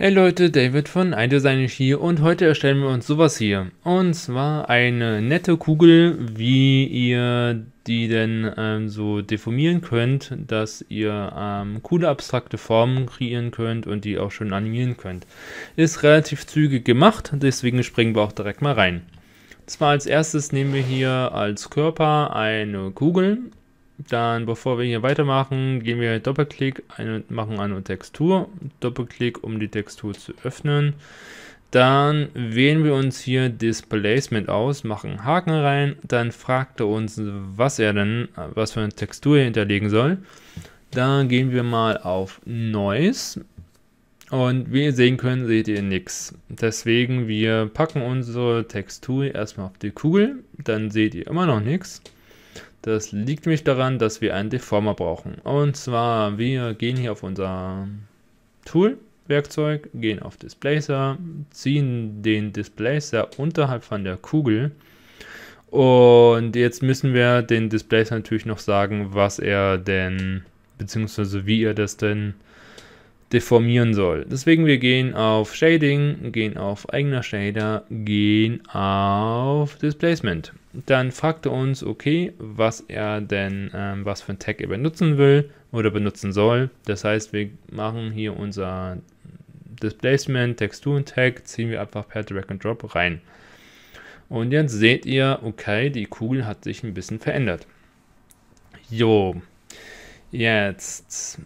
Hey Leute, David von iDesign hier und heute erstellen wir uns sowas hier. Und zwar eine nette Kugel, wie ihr die denn ähm, so deformieren könnt, dass ihr ähm, coole abstrakte Formen kreieren könnt und die auch schön animieren könnt. Ist relativ zügig gemacht, deswegen springen wir auch direkt mal rein. Zwar als erstes nehmen wir hier als Körper eine Kugel dann, bevor wir hier weitermachen, gehen wir Doppelklick, und machen eine Textur, Doppelklick, um die Textur zu öffnen. Dann wählen wir uns hier Displacement aus, machen Haken rein, dann fragt er uns, was er denn, was für eine Textur hinterlegen soll. Dann gehen wir mal auf Noise und wie ihr sehen könnt, seht ihr nichts. Deswegen, wir packen unsere Textur erstmal auf die Kugel, dann seht ihr immer noch nichts. Das liegt nämlich daran, dass wir einen Deformer brauchen. Und zwar, wir gehen hier auf unser Tool, Werkzeug, gehen auf Displacer, ziehen den Displacer unterhalb von der Kugel. Und jetzt müssen wir den Displacer natürlich noch sagen, was er denn, beziehungsweise wie er das denn deformieren soll. Deswegen wir gehen auf Shading, gehen auf eigener Shader, gehen auf Displacement. Dann fragt er uns, okay, was er denn, ähm, was für ein Tag er benutzen will oder benutzen soll. Das heißt, wir machen hier unser Displacement, Texturen Tag, ziehen wir einfach per Drag and Drop rein. Und jetzt seht ihr, okay, die Kugel hat sich ein bisschen verändert. Jo, jetzt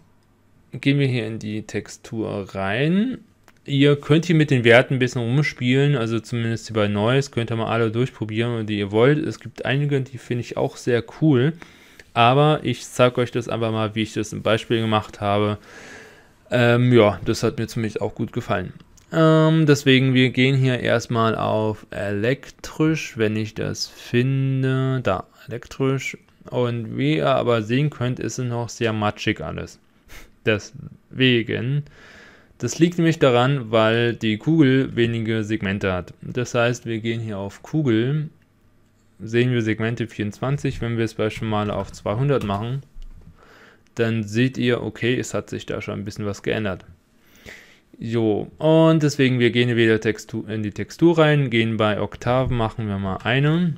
gehen wir hier in die Textur rein. Ihr könnt hier mit den Werten ein bisschen rumspielen, also zumindest hier bei Neues könnt ihr mal alle durchprobieren, die ihr wollt. Es gibt einige, die finde ich auch sehr cool, aber ich zeige euch das einfach mal, wie ich das im Beispiel gemacht habe. Ähm, ja, das hat mir zumindest auch gut gefallen. Ähm, deswegen, wir gehen hier erstmal auf elektrisch, wenn ich das finde. Da, elektrisch. Und wie ihr aber sehen könnt, ist es noch sehr matschig alles. Deswegen. Das liegt nämlich daran, weil die Kugel wenige Segmente hat. Das heißt, wir gehen hier auf Kugel, sehen wir Segmente 24. Wenn wir es beispielsweise auf 200 machen, dann seht ihr, okay, es hat sich da schon ein bisschen was geändert. Jo, und deswegen, wir gehen wieder in die Textur rein, gehen bei Oktaven, machen wir mal eine.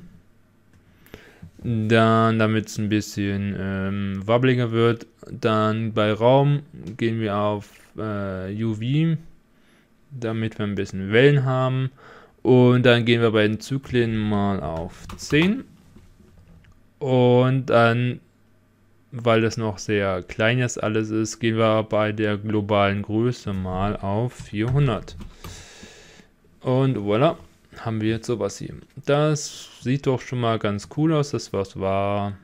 Dann, damit es ein bisschen ähm, wabbeliger wird, dann bei Raum gehen wir auf äh, UV, damit wir ein bisschen Wellen haben. Und dann gehen wir bei den Zyklen mal auf 10. Und dann, weil das noch sehr klein jetzt alles ist, gehen wir bei der globalen Größe mal auf 400. Und voilà, haben wir jetzt sowas hier das sieht doch schon mal ganz cool aus. Das was war,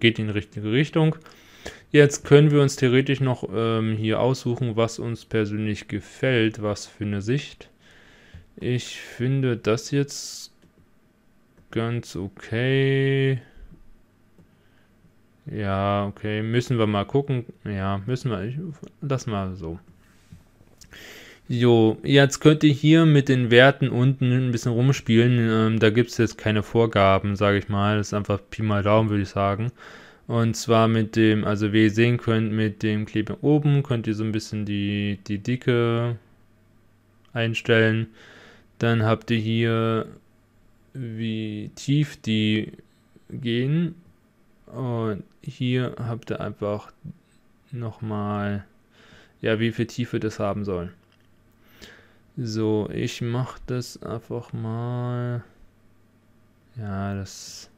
geht in die richtige Richtung. Jetzt können wir uns theoretisch noch ähm, hier aussuchen, was uns persönlich gefällt, was für eine Sicht. Ich finde das jetzt ganz okay. Ja, okay, müssen wir mal gucken. Ja, müssen wir, das mal so. Jo, jetzt könnt ihr hier mit den Werten unten ein bisschen rumspielen. Ähm, da gibt es jetzt keine Vorgaben, sage ich mal. Das ist einfach Pi mal Daumen, würde ich sagen. Und zwar mit dem, also wie ihr sehen könnt, mit dem Kleber oben könnt ihr so ein bisschen die, die Dicke einstellen. Dann habt ihr hier, wie tief die gehen. Und hier habt ihr einfach nochmal, ja, wie viel Tiefe das haben soll. So, ich mache das einfach mal. Ja, das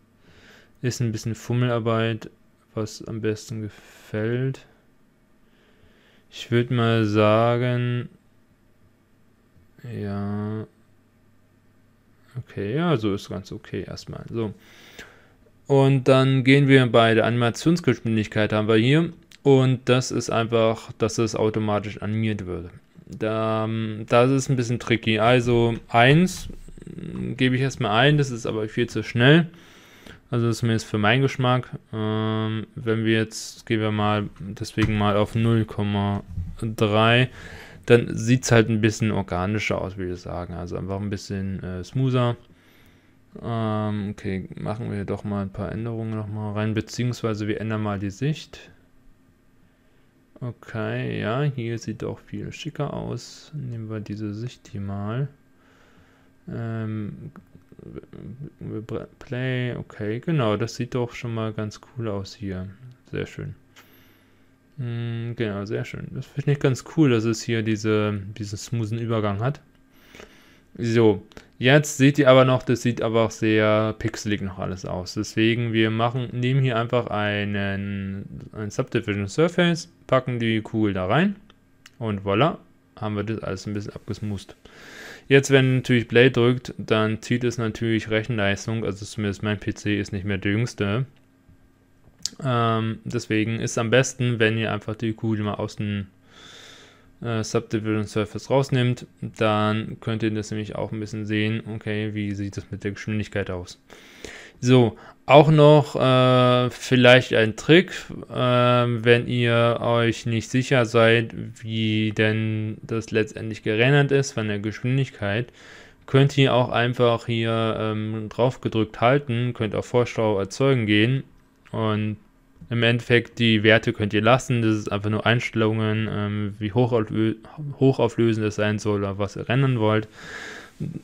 ist ein bisschen Fummelarbeit, was am besten gefällt. Ich würde mal sagen, ja, okay, ja, so ist ganz okay erstmal. So. Und dann gehen wir bei der Animationsgeschwindigkeit haben wir hier und das ist einfach, dass es automatisch animiert würde. Da, ähm, das ist ein bisschen tricky. Also 1 mm, gebe ich erstmal ein, das ist aber viel zu schnell. Also zumindest für meinen Geschmack. Ähm, wenn wir jetzt, gehen wir mal deswegen mal auf 0,3, dann sieht es halt ein bisschen organischer aus, würde ich sagen. Also einfach ein bisschen äh, smoother. Ähm, okay, machen wir doch mal ein paar Änderungen nochmal rein, beziehungsweise wir ändern mal die Sicht. Okay, ja, hier sieht auch viel schicker aus. Nehmen wir diese Sicht hier mal. Ähm, Play, okay, genau, das sieht doch schon mal ganz cool aus hier. Sehr schön. Hm, genau, sehr schön. Das finde ich ganz cool, dass es hier diese, diesen smoothen Übergang hat. So, jetzt seht ihr aber noch, das sieht aber auch sehr pixelig noch alles aus. Deswegen, wir machen, nehmen hier einfach einen, ein Subdivision Surface, packen die Kugel da rein und voilà, haben wir das alles ein bisschen abgesmoost. Jetzt, wenn natürlich Play drückt, dann zieht es natürlich Rechenleistung, also zumindest mein PC ist nicht mehr der jüngste. Ähm, deswegen ist es am besten, wenn ihr einfach die Kugel mal aus dem äh, Subdivision Surface rausnimmt, dann könnt ihr das nämlich auch ein bisschen sehen, okay, wie sieht das mit der Geschwindigkeit aus. So, auch noch äh, vielleicht ein Trick, äh, wenn ihr euch nicht sicher seid, wie denn das letztendlich gerendert ist von der Geschwindigkeit, könnt ihr auch einfach hier ähm, drauf gedrückt halten, könnt auf Vorschau erzeugen gehen und im Endeffekt, die Werte könnt ihr lassen. Das ist einfach nur Einstellungen, ähm, wie hochauflö hochauflösend es sein soll oder was ihr rendern wollt.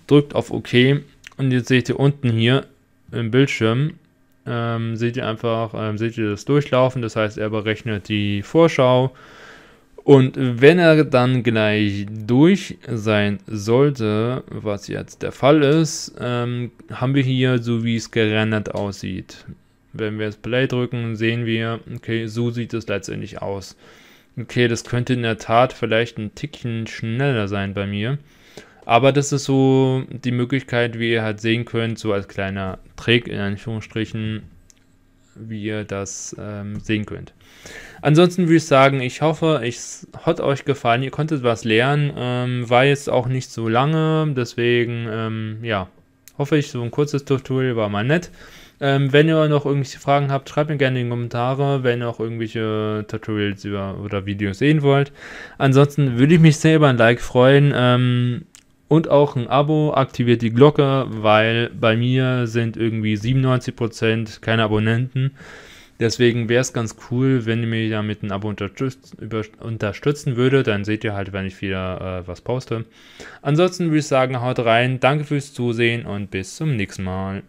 Drückt auf OK und jetzt seht ihr unten hier im Bildschirm, ähm, seht ihr einfach, ähm, seht ihr das durchlaufen. Das heißt, er berechnet die Vorschau. Und wenn er dann gleich durch sein sollte, was jetzt der Fall ist, ähm, haben wir hier so, wie es gerendert aussieht. Wenn wir jetzt Play drücken, sehen wir, okay, so sieht es letztendlich aus. Okay, das könnte in der Tat vielleicht ein Tickchen schneller sein bei mir. Aber das ist so die Möglichkeit, wie ihr halt sehen könnt, so als kleiner Trick in Anführungsstrichen, wie ihr das ähm, sehen könnt. Ansonsten würde ich sagen, ich hoffe, es hat euch gefallen. Ihr konntet was lernen. Ähm, war jetzt auch nicht so lange, deswegen, ähm, ja, hoffe ich, so ein kurzes Tutorial war mal nett. Ähm, wenn ihr noch irgendwelche Fragen habt, schreibt mir gerne in die Kommentare, wenn ihr auch irgendwelche Tutorials über, oder Videos sehen wollt. Ansonsten würde ich mich sehr über ein Like freuen. Ähm, und auch ein Abo, aktiviert die Glocke, weil bei mir sind irgendwie 97% keine Abonnenten. Deswegen wäre es ganz cool, wenn ihr mich damit ein Abo unterstütz unterstützen würdet. Dann seht ihr halt, wenn ich wieder äh, was poste. Ansonsten würde ich sagen, haut rein. Danke fürs Zusehen und bis zum nächsten Mal.